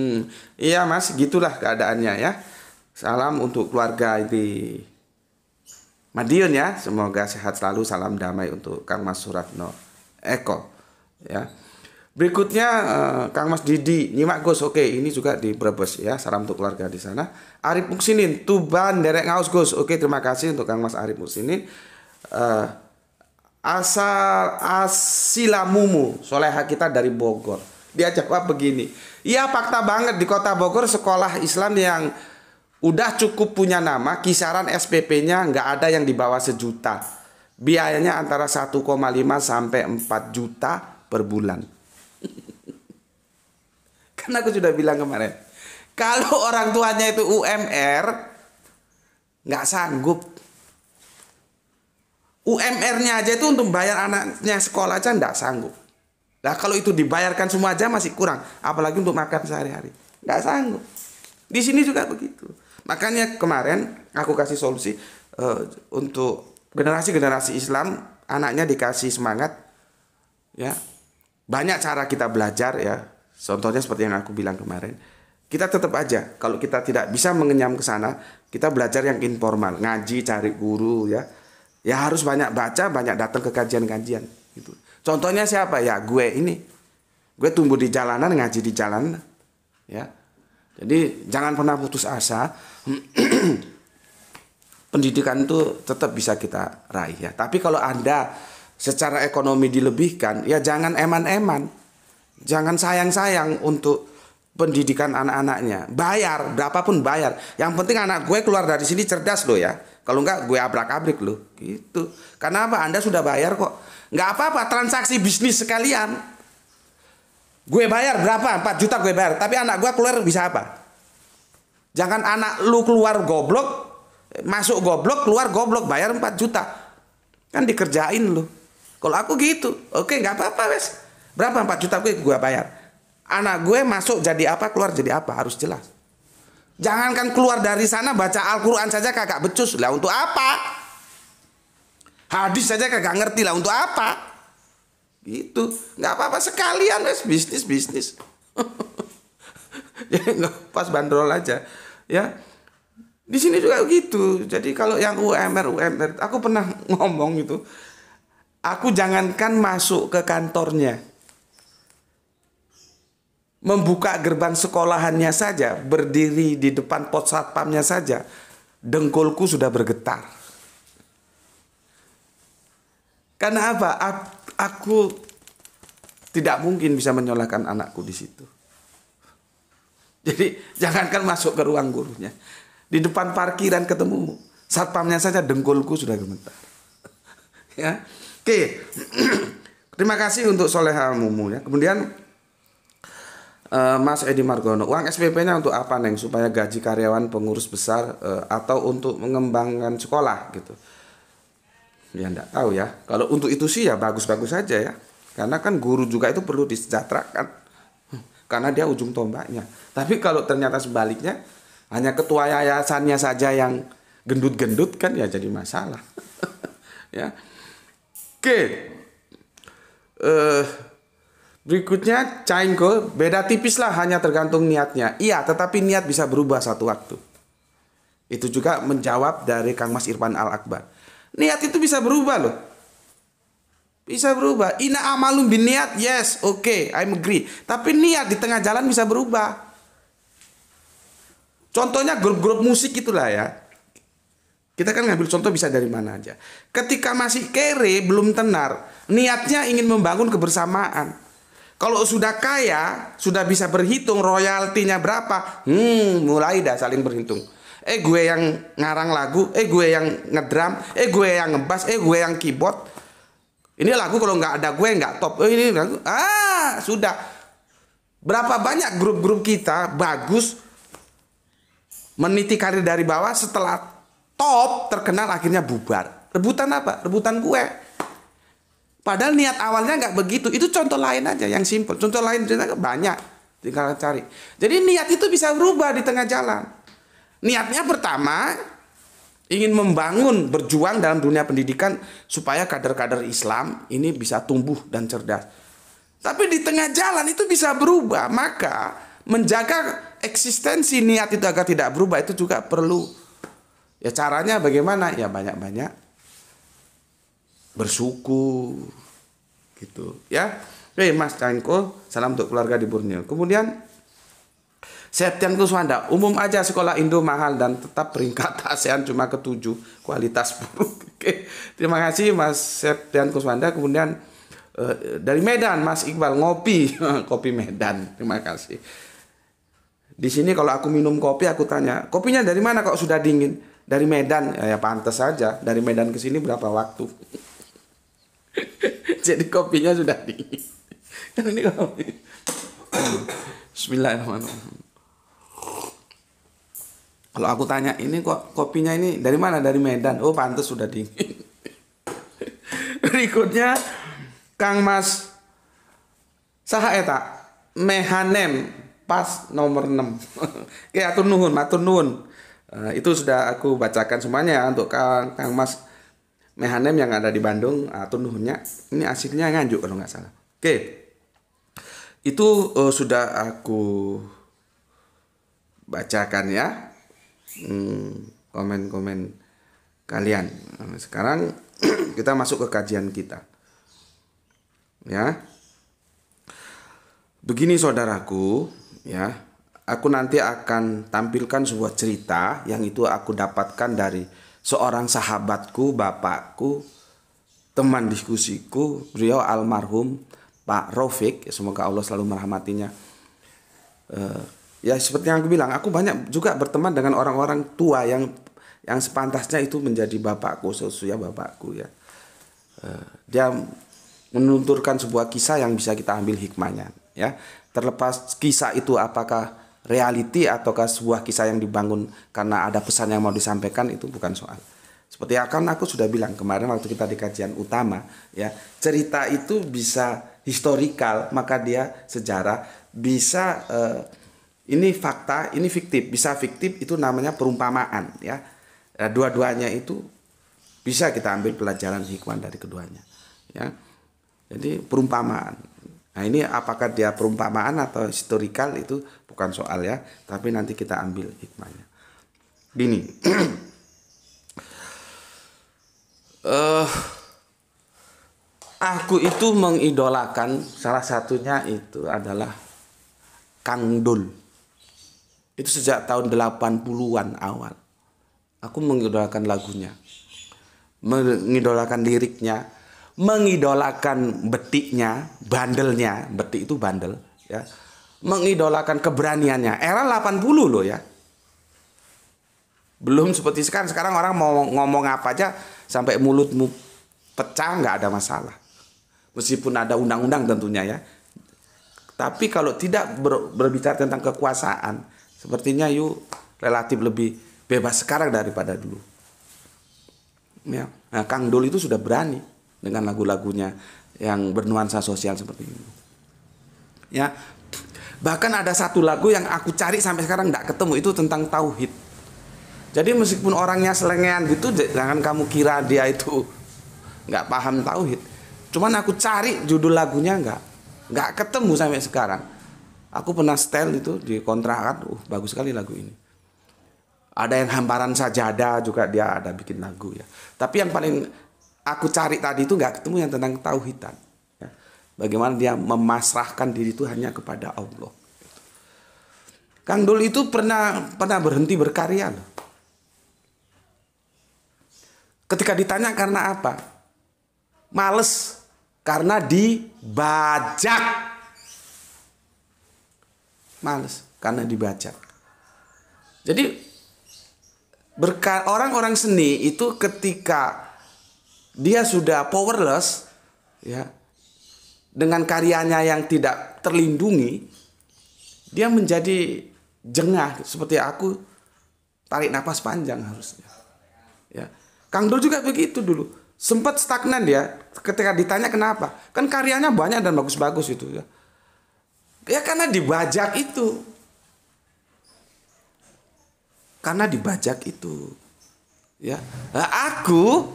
iya mas gitulah keadaannya ya salam untuk keluarga di Madiun ya. Semoga sehat selalu. Salam damai untuk Kang Mas Suratno Eko. Ya. Berikutnya eh, Kang Mas Didi nyimak Gus. Oke, ini juga di Brebes ya. Salam untuk keluarga di sana. Arif Muksinin, Tuban, Derek Ngaus Gus. Oke, terima kasih untuk Kang Mas Arif Muksinin. Eh, asal asilamumu soleha kita dari Bogor. Dia jawab begini. Iya fakta banget di kota Bogor sekolah Islam yang Udah cukup punya nama, kisaran SPP-nya nggak ada yang di bawah sejuta. Biayanya antara 1,5 sampai 4 juta per bulan. Karena aku sudah bilang kemarin, kalau orang tuanya itu UMR, nggak sanggup. UMR-nya aja itu untuk bayar anaknya sekolah aja nggak sanggup. Nah kalau itu dibayarkan semua aja masih kurang, apalagi untuk makan sehari-hari. Nggak sanggup. Di sini juga begitu. Makanya kemarin aku kasih solusi uh, untuk generasi-generasi Islam anaknya dikasih semangat ya. Banyak cara kita belajar ya. Contohnya seperti yang aku bilang kemarin. Kita tetap aja kalau kita tidak bisa mengenyam ke sana, kita belajar yang informal, ngaji, cari guru ya. Ya harus banyak baca, banyak datang ke kajian-kajian gitu. Contohnya siapa ya? Gue ini. Gue tumbuh di jalanan, ngaji di jalan ya. Jadi jangan pernah putus asa pendidikan itu tetap bisa kita raih ya. Tapi kalau Anda secara ekonomi dilebihkan, ya jangan eman-eman. Jangan sayang-sayang untuk pendidikan anak-anaknya. Bayar, berapapun bayar. Yang penting anak gue keluar dari sini cerdas loh ya. Kalau enggak gue abrak-abrik loh. Gitu. Karena apa? Anda sudah bayar kok. Enggak apa-apa, transaksi bisnis sekalian. Gue bayar berapa? 4 juta gue bayar. Tapi anak gue keluar bisa apa? Jangan anak lu keluar goblok, masuk goblok, keluar goblok, bayar 4 juta. Kan dikerjain lu. Kalau aku gitu, oke gak nggak apa-apa wes. Berapa 4 juta gue gue bayar. Anak gue masuk jadi apa, keluar jadi apa, harus jelas. Jangankan keluar dari sana baca Al-Quran saja kakak becus. Lah untuk apa? Hadis saja kakak ngerti lah untuk apa? Gitu. Nggak apa-apa sekalian wes bisnis-bisnis. nggak pas bandrol aja ya di sini juga gitu jadi kalau yang UMR UMR aku pernah ngomong gitu aku jangankan masuk ke kantornya membuka gerbang sekolahannya saja berdiri di depan pos satpamnya saja dengkulku sudah bergetar karena apa aku tidak mungkin bisa menyolahkan anakku di situ jadi jangankan masuk ke ruang gurunya. Di depan parkiran ketemu satpamnya saja dengkulku sudah gemetar. ya. Oke. Terima kasih untuk Soleha Mumu ya. Kemudian uh, Mas Edi Margono, uang SPP-nya untuk apa neng supaya gaji karyawan pengurus besar eh, atau untuk mengembangkan sekolah gitu. Ya enggak tahu ya. Kalau untuk itu sih ya bagus-bagus saja ya. Karena kan guru juga itu perlu disejahterakan karena dia ujung tombaknya. Tapi kalau ternyata sebaliknya hanya ketua yayasannya saja yang gendut-gendut kan ya jadi masalah. ya. Oke. Uh, berikutnya Cainko beda tipis lah hanya tergantung niatnya. Iya, tetapi niat bisa berubah satu waktu. Itu juga menjawab dari Kang Mas Irfan Al Akbar. Niat itu bisa berubah loh. Bisa berubah. Ina amalum bin niat, yes, oke, okay, I'm agree. Tapi niat di tengah jalan bisa berubah. Contohnya grup-grup musik itulah ya. Kita kan ngambil contoh bisa dari mana aja. Ketika masih kere, belum tenar, niatnya ingin membangun kebersamaan. Kalau sudah kaya, sudah bisa berhitung royaltinya berapa, hmm, mulai dah saling berhitung. Eh gue yang ngarang lagu, eh gue yang ngedram, eh gue yang ngebas, eh gue yang keyboard. Ini lagu kalau nggak ada gue nggak top. Oh, ini lagu. Ah, sudah. Berapa banyak grup-grup kita bagus meniti karir dari bawah setelah top terkenal akhirnya bubar. Rebutan apa? Rebutan gue. Padahal niat awalnya nggak begitu. Itu contoh lain aja yang simpel. Contoh lain banyak tinggal cari. Jadi niat itu bisa berubah di tengah jalan. Niatnya pertama ingin membangun berjuang dalam dunia pendidikan supaya kader-kader Islam ini bisa tumbuh dan cerdas. Tapi di tengah jalan itu bisa berubah, maka menjaga eksistensi niat itu agar tidak berubah itu juga perlu. Ya caranya bagaimana? Ya banyak-banyak bersyukur gitu ya. Oke Mas Cangko, salam untuk keluarga di Borneo. Kemudian Setian Kuswanda, umum aja sekolah Indo mahal dan tetap peringkat ASEAN cuma ketujuh, kualitas buruk. Oke, terima kasih Mas Setian Kuswanda. Kemudian eh, dari Medan, Mas Iqbal ngopi, kopi Medan. Terima kasih. Di sini kalau aku minum kopi, aku tanya, kopinya dari mana kok sudah dingin? Dari Medan, ya, ya pantas saja. Dari Medan ke sini berapa waktu? Jadi kopinya sudah dingin. Kan ini kopi. Bismillahirrahmanirrahim. Kalau aku tanya ini kok kopinya ini dari mana? Dari Medan. Oh pantas sudah dingin. Berikutnya Kang Mas Saha eta mehanem pas nomor 6. Oke atur nuhun, matur nuhun. Uh, itu sudah aku bacakan semuanya untuk Kang, Kang Mas Mehanem yang ada di Bandung eh, atur nuhunnya ini aslinya nganjuk kalau nggak salah. Oke, itu uh, sudah aku bacakan ya Hmm, komen-komen hmm, kalian. Nah, sekarang kita masuk ke kajian kita. Ya. Begini saudaraku, ya. Aku nanti akan tampilkan sebuah cerita yang itu aku dapatkan dari seorang sahabatku, bapakku, teman diskusiku, beliau almarhum Pak Rofik, semoga Allah selalu merahmatinya. Eh, ya seperti yang aku bilang aku banyak juga berteman dengan orang-orang tua yang yang sepantasnya itu menjadi bapakku ya bapakku ya eh, dia menunturkan sebuah kisah yang bisa kita ambil hikmahnya ya terlepas kisah itu apakah reality ataukah sebuah kisah yang dibangun karena ada pesan yang mau disampaikan itu bukan soal seperti akan aku sudah bilang kemarin waktu kita di kajian utama ya cerita itu bisa historikal maka dia sejarah bisa eh, ini fakta, ini fiktif. Bisa fiktif itu namanya perumpamaan ya. Eh, dua-duanya itu bisa kita ambil pelajaran hikmah dari keduanya ya. Jadi perumpamaan. Nah, ini apakah dia perumpamaan atau historikal itu bukan soal ya, tapi nanti kita ambil hikmahnya. Gini. uh, eh, aku itu mengidolakan salah satunya itu adalah Kang Dul. Itu sejak tahun 80-an awal. Aku mengidolakan lagunya. Mengidolakan liriknya, mengidolakan betiknya, bandelnya, betik itu bandel ya. Mengidolakan keberaniannya. Era 80 loh ya. Belum seperti sekarang. Sekarang orang mau ngomong apa aja sampai mulutmu pecah nggak ada masalah. Meskipun ada undang-undang tentunya ya. Tapi kalau tidak berbicara tentang kekuasaan, Sepertinya you relatif lebih bebas sekarang daripada dulu. Ya. Nah, Kang Dul itu sudah berani dengan lagu-lagunya yang bernuansa sosial seperti ini. Ya. Bahkan ada satu lagu yang aku cari sampai sekarang tidak ketemu itu tentang tauhid. Jadi meskipun orangnya selengean gitu, jangan kamu kira dia itu nggak paham tauhid. Cuman aku cari judul lagunya nggak, nggak ketemu sampai sekarang. Aku pernah setel itu di kontrakan, uh bagus sekali lagu ini. Ada yang hamparan sajadah juga dia ada bikin lagu ya. Tapi yang paling aku cari tadi itu nggak ketemu yang tentang tauhidan. Ya. Bagaimana dia memasrahkan diri itu hanya kepada Allah. Gitu. Kang Dul itu pernah pernah berhenti berkarya loh. Ketika ditanya karena apa? Males karena dibajak. Males karena dibaca. Jadi orang-orang seni itu ketika dia sudah powerless ya dengan karyanya yang tidak terlindungi dia menjadi jengah seperti aku tarik napas panjang harusnya ya Kang Dul juga begitu dulu sempat stagnan dia ketika ditanya kenapa kan karyanya banyak dan bagus-bagus itu ya Ya karena dibajak itu. Karena dibajak itu. Ya, nah, aku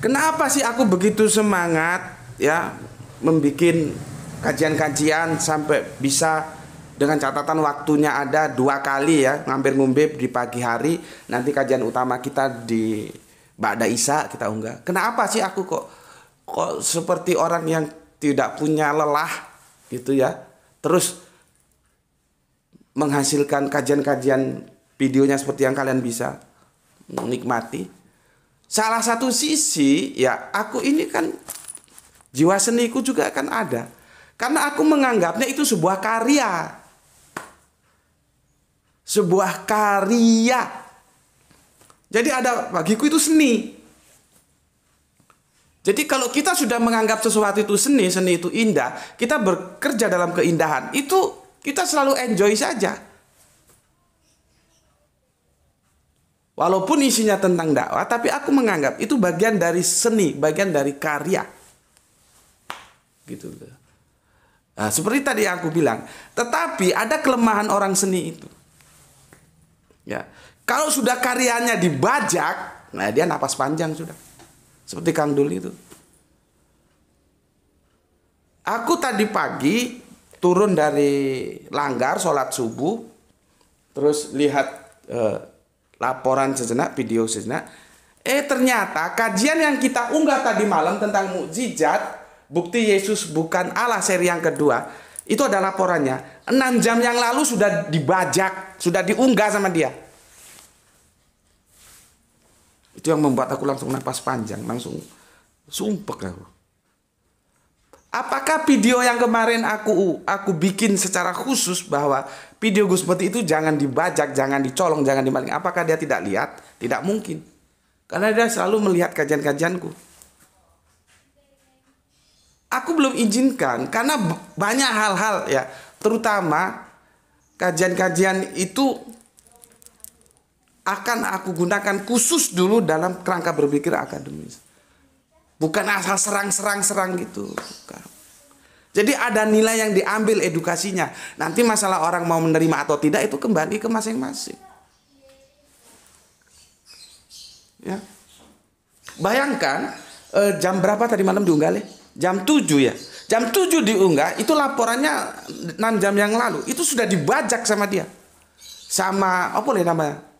Kenapa sih aku begitu semangat ya membikin kajian-kajian sampai bisa dengan catatan waktunya ada dua kali ya ngambil ngumbib di pagi hari nanti kajian utama kita di Ba'da Isa kita unggah. Kenapa sih aku kok kok seperti orang yang tidak punya lelah gitu ya. Terus menghasilkan kajian-kajian videonya seperti yang kalian bisa nikmati. Salah satu sisi ya aku ini kan jiwa seniku juga akan ada. Karena aku menganggapnya itu sebuah karya. Sebuah karya. Jadi ada bagiku itu seni. Jadi kalau kita sudah menganggap sesuatu itu seni, seni itu indah, kita bekerja dalam keindahan, itu kita selalu enjoy saja. Walaupun isinya tentang dakwah, tapi aku menganggap itu bagian dari seni, bagian dari karya. Gitu Nah, seperti tadi aku bilang, tetapi ada kelemahan orang seni itu. Ya. Kalau sudah karyanya dibajak, nah dia napas panjang sudah. Seperti Kang Dul itu. Aku tadi pagi turun dari langgar sholat subuh, terus lihat e, laporan sejenak, video sejenak. Eh ternyata kajian yang kita unggah tadi malam tentang mukjizat bukti Yesus bukan Allah seri yang kedua itu ada laporannya. 6 jam yang lalu sudah dibajak, sudah diunggah sama dia itu yang membuat aku langsung nafas panjang langsung sumpek aku apakah video yang kemarin aku aku bikin secara khusus bahwa video Gus Meti itu jangan dibajak jangan dicolong jangan dimaling apakah dia tidak lihat tidak mungkin karena dia selalu melihat kajian-kajianku aku belum izinkan karena banyak hal-hal ya terutama kajian-kajian itu akan aku gunakan khusus dulu dalam kerangka berpikir akademis. Bukan asal serang-serang-serang gitu. Bukan. Jadi ada nilai yang diambil edukasinya. Nanti masalah orang mau menerima atau tidak itu kembali ke masing-masing. Ya. Bayangkan eh, jam berapa tadi malam diunggah le? Jam 7 ya. Jam 7 diunggah itu laporannya 6 jam yang lalu. Itu sudah dibajak sama dia. Sama apa namanya?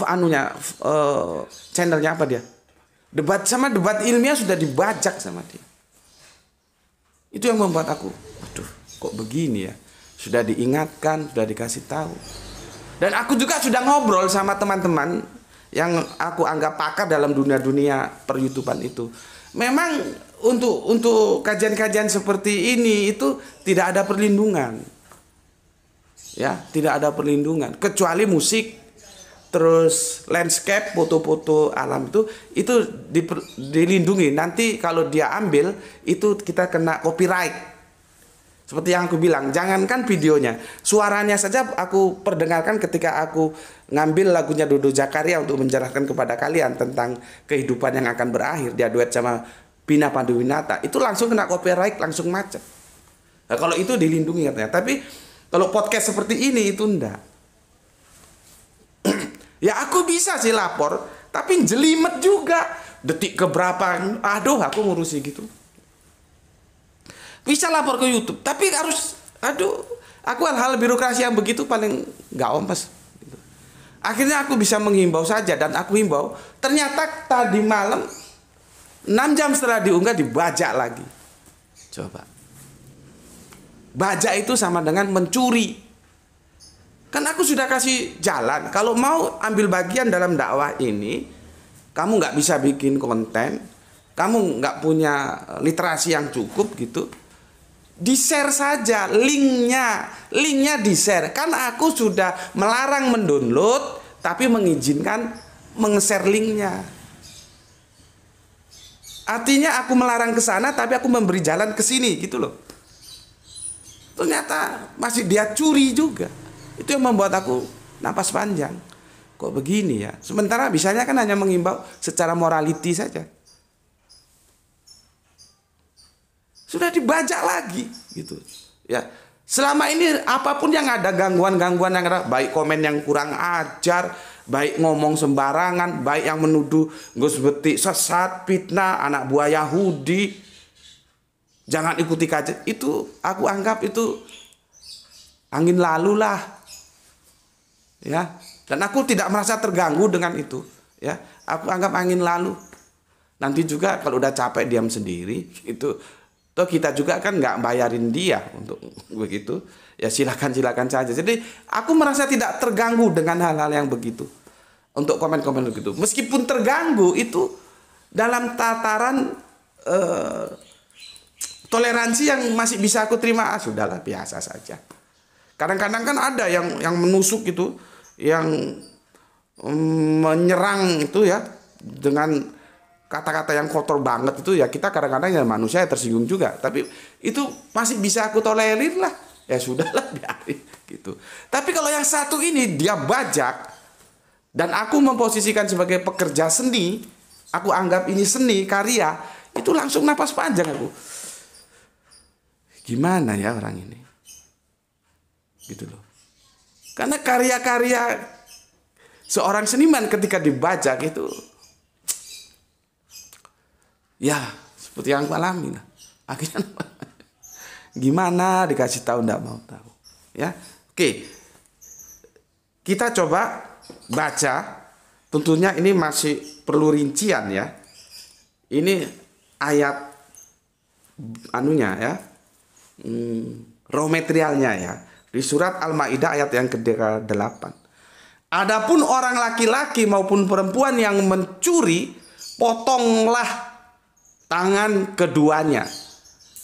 anunya uh, channelnya apa dia debat sama debat ilmiah sudah dibajak sama dia itu yang membuat aku aduh kok begini ya sudah diingatkan sudah dikasih tahu dan aku juga sudah ngobrol sama teman-teman yang aku anggap pakar dalam dunia-dunia peryoutuban itu memang untuk untuk kajian-kajian seperti ini itu tidak ada perlindungan ya tidak ada perlindungan kecuali musik terus landscape foto-foto alam itu itu di, dilindungi nanti kalau dia ambil itu kita kena copyright seperti yang aku bilang jangankan videonya suaranya saja aku perdengarkan ketika aku ngambil lagunya Dodo Jakaria untuk menjelaskan kepada kalian tentang kehidupan yang akan berakhir dia duet sama Pina Panduwinata itu langsung kena copyright langsung macet nah, kalau itu dilindungi katanya tapi kalau podcast seperti ini itu enggak Ya aku bisa sih lapor, tapi jelimet juga. Detik keberapa, aduh aku ngurusi gitu. Bisa lapor ke YouTube, tapi harus, aduh, aku hal-hal birokrasi yang begitu paling nggak omes. Akhirnya aku bisa menghimbau saja dan aku himbau. Ternyata tadi malam 6 jam setelah diunggah dibajak lagi. Coba. Bajak itu sama dengan mencuri Kan aku sudah kasih jalan. Kalau mau ambil bagian dalam dakwah ini, kamu nggak bisa bikin konten, kamu nggak punya eh, literasi yang cukup gitu, di share saja linknya, linknya di share. Kan aku sudah melarang mendownload, tapi mengizinkan meng-share linknya. Artinya aku melarang ke sana, tapi aku memberi jalan ke sini gitu loh. Ternyata masih dia curi juga. Itu yang membuat aku napas panjang. Kok begini ya? Sementara bisanya kan hanya mengimbau secara morality saja. Sudah dibajak lagi gitu. Ya, selama ini apapun yang ada gangguan-gangguan yang ada, baik komen yang kurang ajar, baik ngomong sembarangan, baik yang menuduh Gus Beti sesat, fitnah, anak buah Yahudi. Jangan ikuti kajet Itu aku anggap itu angin lalu lah ya dan aku tidak merasa terganggu dengan itu ya aku anggap angin lalu nanti juga kalau udah capek diam sendiri itu toh kita juga kan nggak bayarin dia untuk begitu ya silakan silakan saja jadi aku merasa tidak terganggu dengan hal-hal yang begitu untuk komen-komen begitu meskipun terganggu itu dalam tataran eh, toleransi yang masih bisa aku terima ah, sudahlah biasa saja kadang-kadang kan ada yang yang menusuk gitu yang mm, menyerang itu ya dengan kata-kata yang kotor banget itu ya kita kadang-kadang ya manusia ya tersinggung juga tapi itu masih bisa aku tolerir lah ya sudahlah biarin gitu tapi kalau yang satu ini dia bajak dan aku memposisikan sebagai pekerja seni aku anggap ini seni karya itu langsung napas panjang aku gimana ya orang ini gitu loh karena karya-karya seorang seniman ketika dibaca itu ya seperti yang aku alami lah. Akhirnya gimana dikasih tahu ndak mau tahu. Ya. Oke. Kita coba baca tentunya ini masih perlu rincian ya. Ini ayat anunya ya. Hmm, raw materialnya ya di surat Al-Maidah ayat yang ke-8. Adapun orang laki-laki maupun perempuan yang mencuri, potonglah tangan keduanya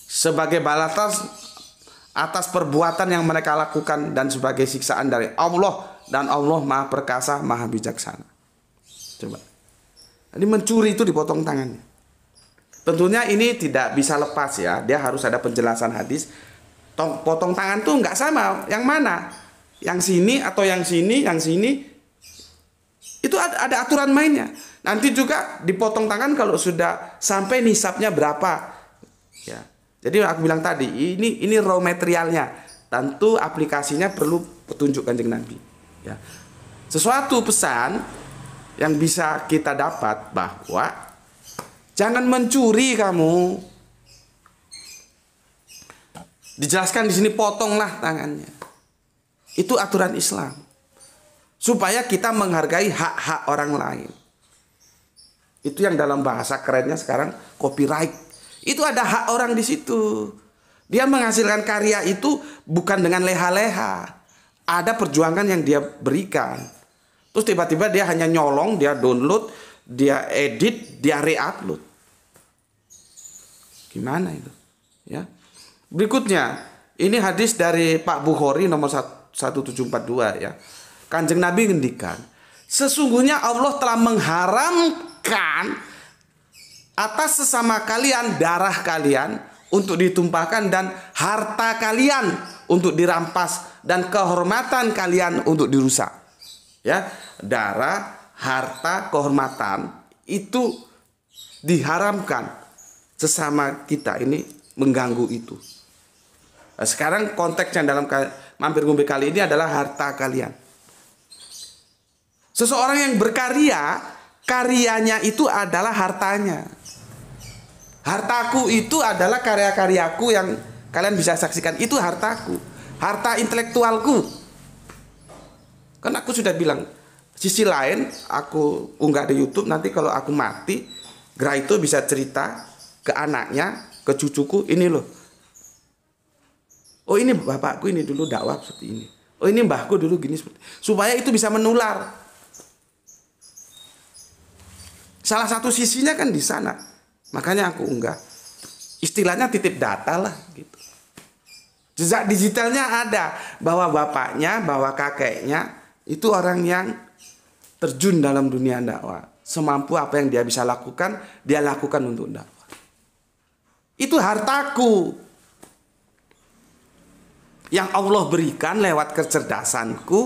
sebagai balatas atas perbuatan yang mereka lakukan dan sebagai siksaan dari Allah dan Allah Maha perkasa, Maha bijaksana. Coba. Jadi mencuri itu dipotong tangannya. Tentunya ini tidak bisa lepas ya, dia harus ada penjelasan hadis tong, potong tangan tuh nggak sama yang mana yang sini atau yang sini yang sini itu ada, ada aturan mainnya nanti juga dipotong tangan kalau sudah sampai nisabnya berapa ya jadi aku bilang tadi ini ini raw materialnya tentu aplikasinya perlu petunjuk kanjeng nabi ya sesuatu pesan yang bisa kita dapat bahwa jangan mencuri kamu Dijelaskan di sini potonglah tangannya. Itu aturan Islam. Supaya kita menghargai hak-hak orang lain. Itu yang dalam bahasa kerennya sekarang copyright. Itu ada hak orang di situ. Dia menghasilkan karya itu bukan dengan leha-leha. Ada perjuangan yang dia berikan. Terus tiba-tiba dia hanya nyolong, dia download, dia edit, dia reupload. Gimana itu? Ya. Berikutnya, ini hadis dari Pak Bukhari nomor 1742 ya. Kanjeng Nabi ngendikan, sesungguhnya Allah telah mengharamkan atas sesama kalian darah kalian untuk ditumpahkan dan harta kalian untuk dirampas dan kehormatan kalian untuk dirusak. Ya, darah, harta, kehormatan itu diharamkan sesama kita ini mengganggu itu. Nah, sekarang sekarang konteksnya dalam mampir ngombe kali ini adalah harta kalian. Seseorang yang berkarya, karyanya itu adalah hartanya. Hartaku itu adalah karya-karyaku yang kalian bisa saksikan. Itu hartaku. Harta intelektualku. Kan aku sudah bilang, sisi lain aku unggah di YouTube nanti kalau aku mati, Gra itu bisa cerita ke anaknya, ke cucuku, ini loh Oh ini bapakku ini dulu dakwah seperti ini. Oh ini mbahku dulu gini seperti supaya itu bisa menular. Salah satu sisinya kan di sana. Makanya aku unggah. Istilahnya titip data lah gitu. Jejak digitalnya ada bahwa bapaknya, bahwa kakeknya itu orang yang terjun dalam dunia dakwah. Semampu apa yang dia bisa lakukan, dia lakukan untuk dakwah. Itu hartaku yang Allah berikan lewat kecerdasanku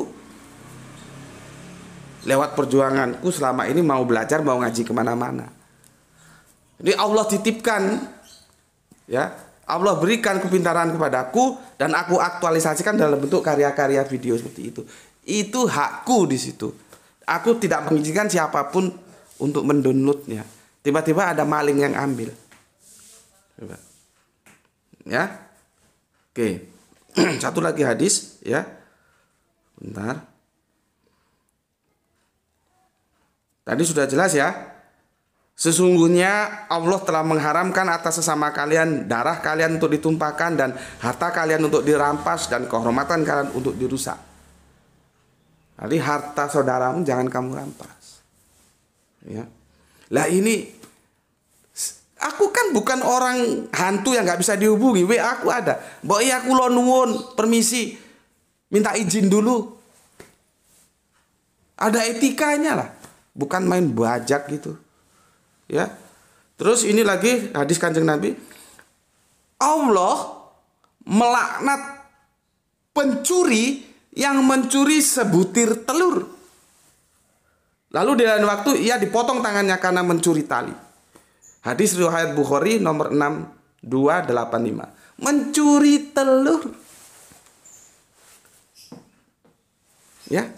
lewat perjuanganku selama ini mau belajar mau ngaji kemana-mana jadi Allah titipkan ya Allah berikan kepintaran kepadaku dan aku aktualisasikan dalam bentuk karya-karya video seperti itu itu hakku di situ aku tidak mengizinkan siapapun untuk mendownloadnya tiba-tiba ada maling yang ambil ya oke okay. Satu lagi hadis ya. Bentar. Tadi sudah jelas ya. Sesungguhnya Allah telah mengharamkan atas sesama kalian darah kalian untuk ditumpahkan dan harta kalian untuk dirampas dan kehormatan kalian untuk dirusak. Jadi harta saudaramu jangan kamu rampas. Ya. Lah ini Aku kan bukan orang hantu yang nggak bisa dihubungi. WA aku ada. Mbok iya aku lo nuwun, permisi. Minta izin dulu. Ada etikanya lah. Bukan main bajak gitu. Ya. Terus ini lagi hadis Kanjeng Nabi. Allah melaknat pencuri yang mencuri sebutir telur. Lalu di lain waktu ia dipotong tangannya karena mencuri tali. Hadis riwayat Bukhari nomor 6285. Mencuri telur. Ya.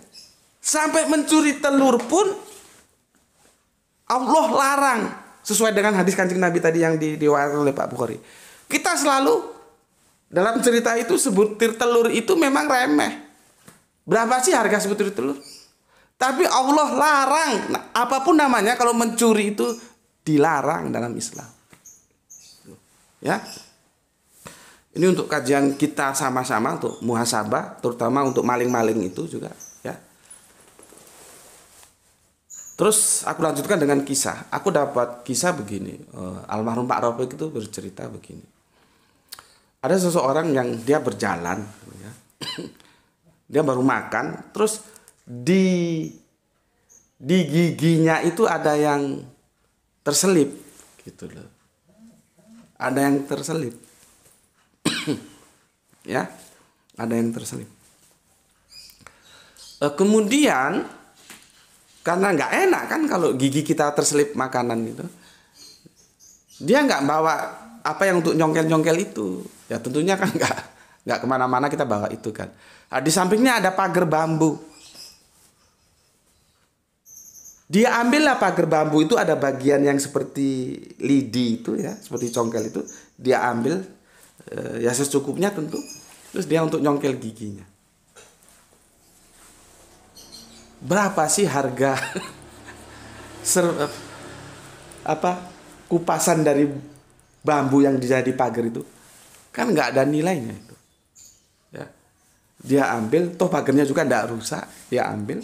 Sampai mencuri telur pun Allah larang sesuai dengan hadis kancing Nabi tadi yang diwariskan oleh Pak Bukhari. Kita selalu dalam cerita itu sebutir telur itu memang remeh. Berapa sih harga sebutir telur? Tapi Allah larang nah, apapun namanya kalau mencuri itu dilarang dalam Islam. Ya. Ini untuk kajian kita sama-sama untuk muhasabah, terutama untuk maling-maling itu juga, ya. Terus aku lanjutkan dengan kisah. Aku dapat kisah begini. Eh, almarhum Pak Ropik itu bercerita begini. Ada seseorang yang dia berjalan, ya. dia baru makan, terus di di giginya itu ada yang terselip gitu loh ada yang terselip ya ada yang terselip e, kemudian karena nggak enak kan kalau gigi kita terselip makanan gitu dia nggak bawa apa yang untuk nyongkel-nyongkel itu ya tentunya kan nggak nggak kemana-mana kita bawa itu kan nah, di sampingnya ada pagar bambu dia ambil ambillah pagar bambu itu ada bagian yang seperti lidi itu ya, seperti congkel itu, dia ambil eh, ya secukupnya tentu. Terus dia untuk nyongkel giginya. Berapa sih harga ser apa kupasan dari bambu yang jadi pagar itu? Kan nggak ada nilainya itu. Ya dia ambil toh pagarnya juga tidak rusak dia ambil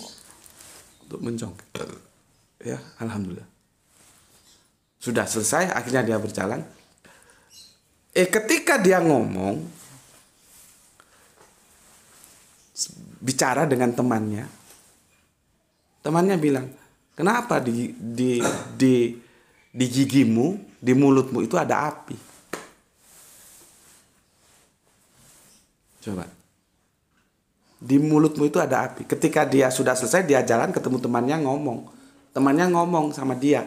untuk mencongkel ya alhamdulillah sudah selesai akhirnya dia berjalan eh ketika dia ngomong bicara dengan temannya temannya bilang kenapa di di di di gigimu di mulutmu itu ada api coba di mulutmu itu ada api ketika dia sudah selesai dia jalan ketemu temannya ngomong temannya ngomong sama dia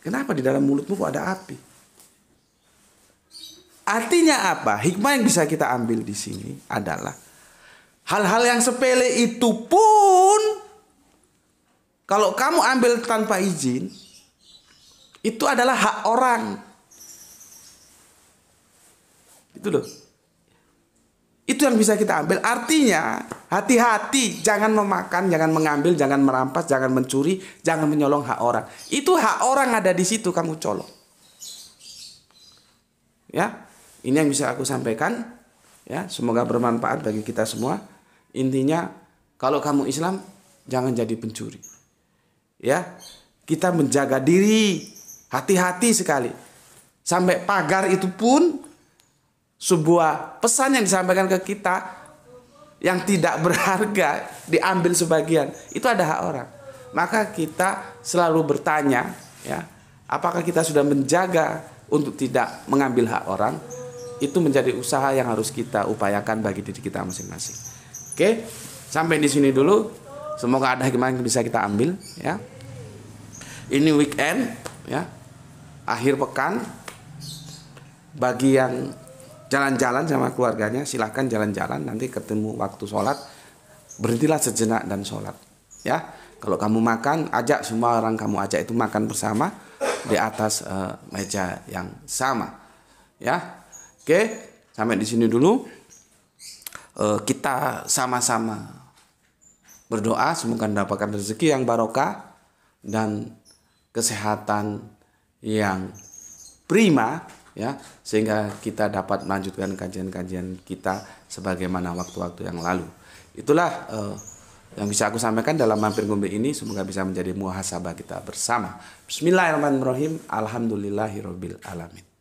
kenapa di dalam mulutmu kok ada api artinya apa hikmah yang bisa kita ambil di sini adalah hal-hal yang sepele itu pun kalau kamu ambil tanpa izin itu adalah hak orang itu loh itu yang bisa kita ambil. Artinya, hati-hati, jangan memakan, jangan mengambil, jangan merampas, jangan mencuri, jangan menyolong hak orang. Itu hak orang ada di situ kamu colok Ya. Ini yang bisa aku sampaikan. Ya, semoga bermanfaat bagi kita semua. Intinya, kalau kamu Islam, jangan jadi pencuri. Ya. Kita menjaga diri. Hati-hati sekali. Sampai pagar itu pun sebuah pesan yang disampaikan ke kita yang tidak berharga diambil sebagian itu ada hak orang maka kita selalu bertanya ya apakah kita sudah menjaga untuk tidak mengambil hak orang itu menjadi usaha yang harus kita upayakan bagi diri kita masing-masing oke sampai di sini dulu semoga ada hikmah yang bisa kita ambil ya ini weekend ya akhir pekan bagi yang jalan-jalan sama keluarganya silahkan jalan-jalan nanti ketemu waktu sholat berhentilah sejenak dan sholat ya kalau kamu makan ajak semua orang kamu ajak itu makan bersama di atas uh, meja yang sama ya oke sampai di sini dulu uh, kita sama-sama berdoa semoga mendapatkan rezeki yang barokah dan kesehatan yang prima ya sehingga kita dapat melanjutkan kajian-kajian kita sebagaimana waktu-waktu yang lalu itulah eh, yang bisa aku sampaikan dalam mampir ngombe ini semoga bisa menjadi muhasabah kita bersama Bismillahirrahmanirrahim Alhamdulillahirobbilalamin